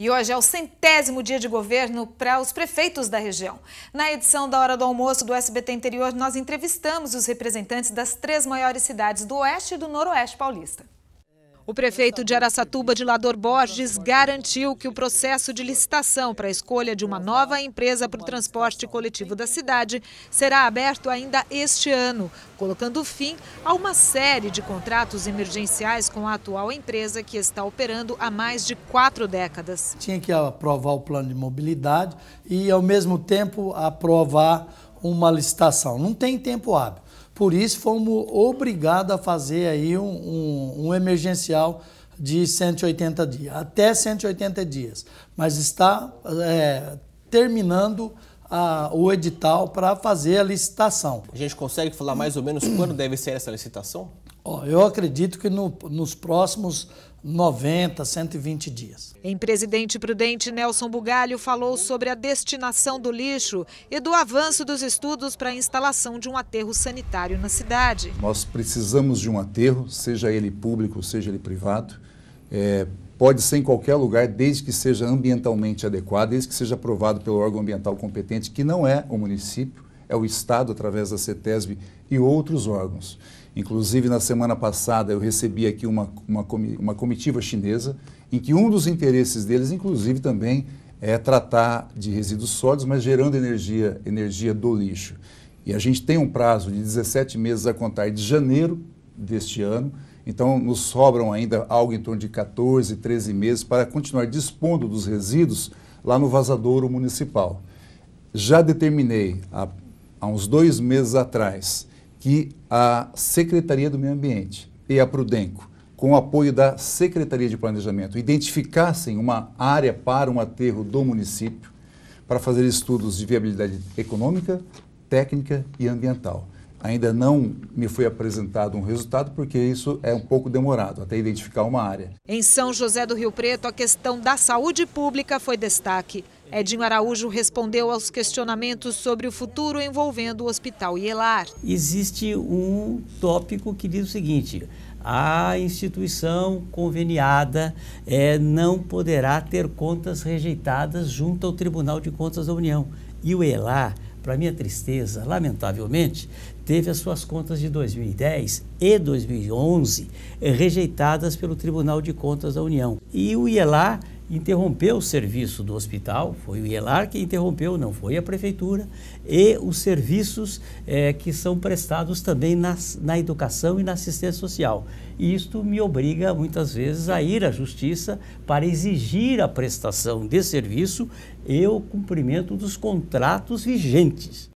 E hoje é o centésimo dia de governo para os prefeitos da região. Na edição da Hora do Almoço do SBT Interior, nós entrevistamos os representantes das três maiores cidades do Oeste e do Noroeste Paulista. O prefeito de Araçatuba, de Lador Borges, garantiu que o processo de licitação para a escolha de uma nova empresa para o transporte coletivo da cidade será aberto ainda este ano, colocando fim a uma série de contratos emergenciais com a atual empresa que está operando há mais de quatro décadas. Tinha que aprovar o plano de mobilidade e, ao mesmo tempo, aprovar uma licitação. Não tem tempo hábil. Por isso, fomos obrigados a fazer aí um, um, um emergencial de 180 dias, até 180 dias. Mas está é, terminando a, o edital para fazer a licitação. A gente consegue falar mais ou menos quando deve ser essa licitação? eu acredito que no, nos próximos 90, 120 dias. Em Presidente Prudente, Nelson Bugalho falou sobre a destinação do lixo e do avanço dos estudos para a instalação de um aterro sanitário na cidade. Nós precisamos de um aterro, seja ele público, seja ele privado. É, pode ser em qualquer lugar, desde que seja ambientalmente adequado, desde que seja aprovado pelo órgão ambiental competente, que não é o município é o Estado, através da CETESB e outros órgãos. Inclusive, na semana passada, eu recebi aqui uma, uma, uma comitiva chinesa, em que um dos interesses deles, inclusive, também é tratar de resíduos sólidos, mas gerando energia, energia do lixo. E a gente tem um prazo de 17 meses a contar de janeiro deste ano, então nos sobram ainda algo em torno de 14, 13 meses para continuar dispondo dos resíduos lá no vazadouro municipal. Já determinei a há uns dois meses atrás, que a Secretaria do Meio Ambiente e a Prudenco, com o apoio da Secretaria de Planejamento, identificassem uma área para um aterro do município para fazer estudos de viabilidade econômica, técnica e ambiental ainda não me foi apresentado um resultado, porque isso é um pouco demorado até identificar uma área. Em São José do Rio Preto, a questão da saúde pública foi destaque. Edinho Araújo respondeu aos questionamentos sobre o futuro envolvendo o Hospital Ielar. Existe um tópico que diz o seguinte: a instituição conveniada é, não poderá ter contas rejeitadas junto ao Tribunal de Contas da União. E o ELAR para minha tristeza, lamentavelmente, teve as suas contas de 2010 e 2011 rejeitadas pelo Tribunal de Contas da União. E o IELA interrompeu o serviço do hospital, foi o IELAR que interrompeu, não foi a prefeitura, e os serviços é, que são prestados também nas, na educação e na assistência social. E isto me obriga muitas vezes a ir à justiça para exigir a prestação de serviço e o cumprimento dos contratos vigentes.